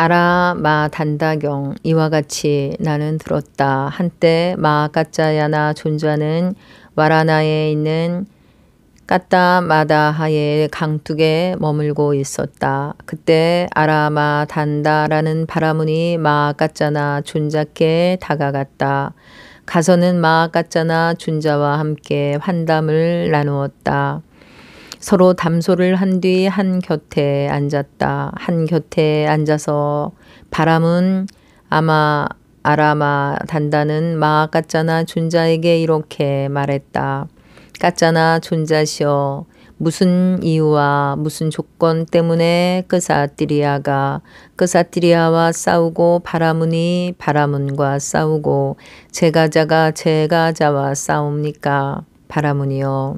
아라마단다경 이와 같이 나는 들었다. 한때 마가짜야나 존자는 와라나에 있는 까따마다하에 강둑에 머물고 있었다. 그때 아라마단다라는 바라문이 마가짜나 존자께 다가갔다. 가서는 마가짜나 존자와 함께 환담을 나누었다. 서로 담소를 한 뒤 한 곁에 앉았다. 한 곁에 앉아서 바람은 아마 아라마 단다는 마가짜나 존자에게 이렇게 말했다. 까짜나 존자시여 무슨 이유와 무슨 조건 때문에 끄사띠리아가 끄사띠리아와 싸우고 바라문이 바라문과 싸우고 제가자가 제가자와 싸웁니까? 바라문이여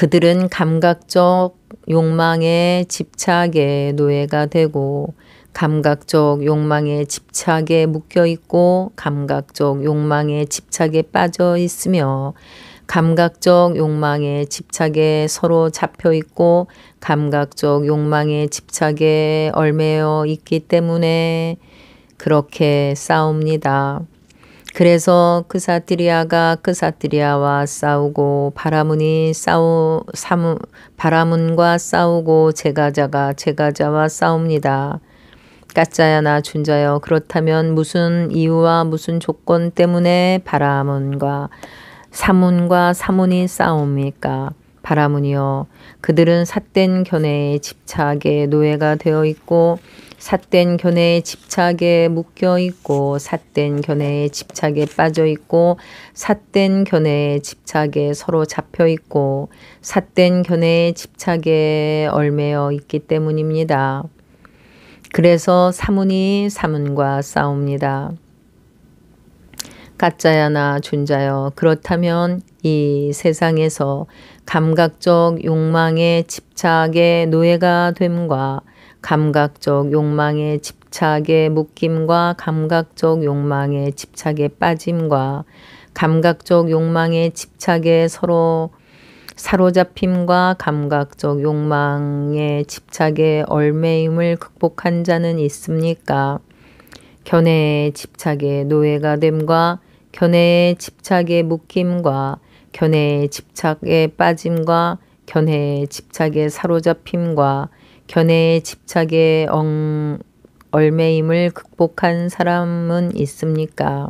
그들은 감각적 욕망의 집착의 노예가 되고 감각적 욕망의 집착에 묶여 있고 감각적 욕망의 집착에 빠져 있으며 감각적 욕망의 집착에 서로 잡혀 있고 감각적 욕망의 집착에 얼매어 있기 때문에 그렇게 싸웁니다. 그래서 그사티리아가 그사티리아와 싸우고 바라문이 싸우 사무, 바라문과 싸우고 제가자가 제가자와 싸웁니다. 까짜야나 준자여 그렇다면 무슨 이유와 무슨 조건 때문에 바라문과 사문과 사문이 싸웁니까? 바라문이요. 그들은 삿된 견해에 집착의 노예가 되어 있고 삿된 견해에 집착에 묶여 있고 삿된 견해에 집착에 빠져 있고 삿된 견해에 집착에 서로 잡혀 있고 삿된 견해에 집착에 얼매어 있기 때문입니다. 그래서 사문이 사문과 싸웁니다. 가짜야나 준자여 그렇다면 이 세상에서 감각적 욕망의 집착의 노예가 됨과 감각적 욕망의 집착의 묶임과 감각적 욕망의 집착의 빠짐과 감각적 욕망의 집착의 서로 사로잡힘과 감각적 욕망의 집착의 얼매임을 극복한 자는 있습니까? 견해의 집착에 노예가 됨과 견해의 집착에 묶임과 견해의 집착에 빠짐과 견해의 집착에 사로잡힘과 견해에 집착에 엉, 얼매임을 극복한 사람은 있습니까?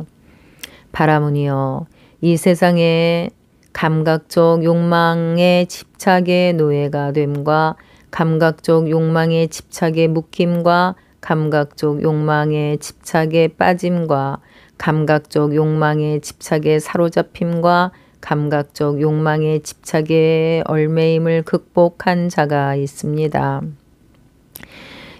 바라문이여, 이 세상에 감각적 욕망에 집착의 노예가 됨과 감각적 욕망에 집착의 묵힘과 감각적 욕망에 집착에 빠짐과 감각적 욕망에 집착에 사로잡힘과 감각적 욕망에 집착에 얼매임을 극복한 자가 있습니다.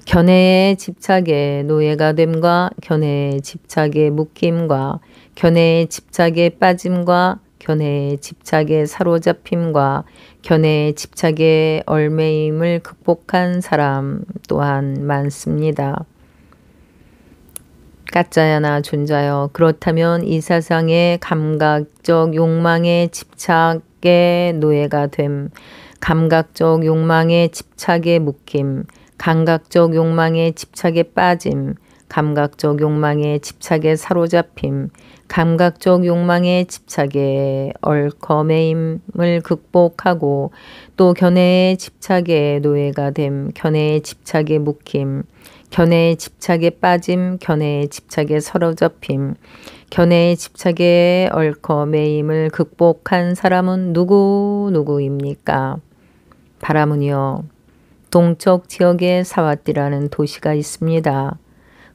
견해의 집착에 노예가 됨과 견해의 집착에 묶임과 견해의 집착에 빠짐과 견해의 집착에 사로잡힘과 견해의 집착에 얼매임을 극복한 사람 또한 많습니다. 가짜야나 존자여 그렇다면 이 세상의 감각적 욕망의 집착에 노예가 됨 감각적 욕망의 집착에 묶임 감각적 욕망의 집착에 빠짐, 감각적 욕망의 집착에 사로잡힘, 감각적 욕망의 집착에 얼커매임을 극복하고 또 견해의 집착에 노예가 됨, 견해의 집착에 묵힘, 견해의 집착에 빠짐, 견해의 집착에 사로잡힘, 견해의 집착에 얼커매임을 극복한 사람은 누구누구입니까? 바람은요. 동쪽 지역에 사와띠라는 도시가 있습니다.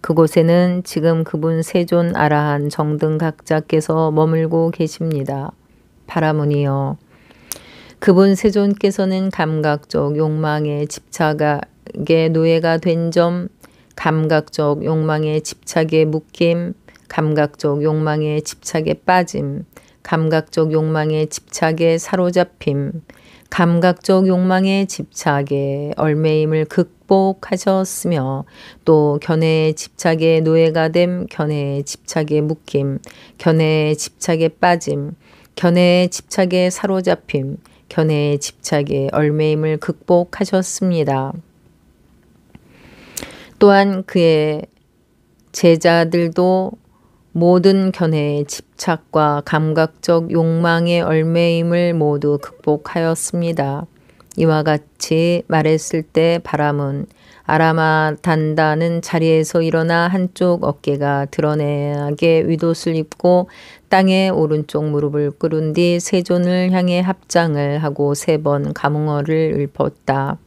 그곳에는 지금 그분 세존 아라한 정등 각자께서 머물고 계십니다. 바라문이요. 그분 세존께서는 감각적 욕망에집착하게 노예가 된 점, 감각적 욕망에 집착에 묶임, 감각적 욕망에 집착에 빠짐, 감각적 욕망에 집착에 사로잡힘, 감각적 욕망의 집착에 얼매임을 극복하셨으며 또견해의 집착에 노예가 됨, 견해의 집착에 묶임, 견해의 집착에 빠짐, 견해의 집착에 사로잡힘, 견해의 집착에 얼매임을 극복하셨습니다. 또한 그의 제자들도 모든 견해의 집착과 감각적 욕망의 얼매임을 모두 극복하였습니다. 이와 같이 말했을 때 바람은 아라마 단다는 자리에서 일어나 한쪽 어깨가 드러내게 윗옷을 입고 땅에 오른쪽 무릎을 꿇은 뒤 세존을 향해 합장을 하고 세번 감흥어를 읊었다.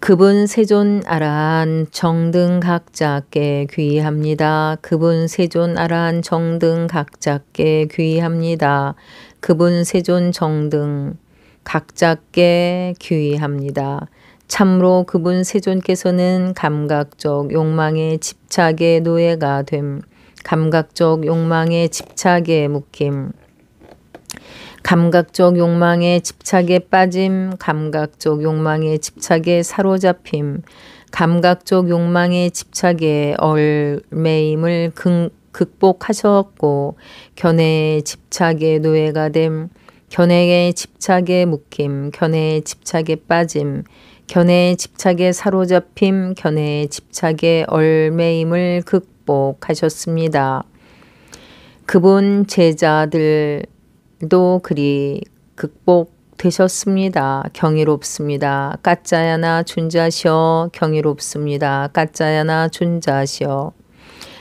그분 세존 아라한 정등 각자께 귀합니다. 그분 세존 아라한 정등 각자께 귀합니다. 그분 세존 정등 각자께 귀합니다. 참으로 그분 세존께서는 감각적 욕망의 집착의 노예가 됨, 감각적 욕망의 집착의 묶임, 감각적 욕망의 집착에 빠짐, 감각적 욕망의 집착에 사로잡힘, 감각적 욕망의 집착에 얼매임을 극, 극복하셨고 견해의 집착에 노예가 됨, 견해의 집착에 묶임, 견해의 집착에 빠짐, 견해의 집착에 사로잡힘, 견해의 집착에 얼매임을 극복하셨습니다. 그분 제자들 도 그리 극복되셨습니다. 경이롭습니다. 까짜야나 존자시어 경이롭습니다. 까짜야나 존자시어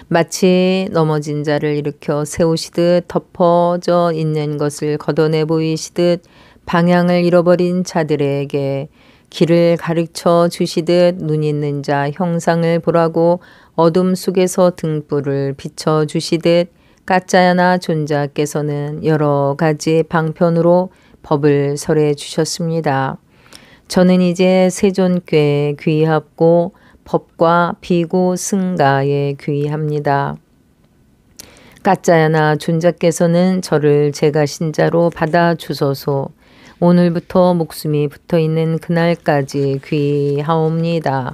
마치 넘어진 자를 일으켜 세우시듯 덮어져 있는 것을 걷어내 보이시듯 방향을 잃어버린 자들에게 길을 가르쳐 주시듯 눈 있는 자 형상을 보라고 어둠 속에서 등불을 비춰 주시듯 가짜야나 존자께서는 여러 가지 방편으로 법을 설해 주셨습니다. 저는 이제 세존교 귀합고 법과 비구 승가에 귀합니다. 까짜야나 존자께서는 저를 제가 신자로 받아 주소서 오늘부터 목숨이 붙어 있는 그날까지 귀하옵니다.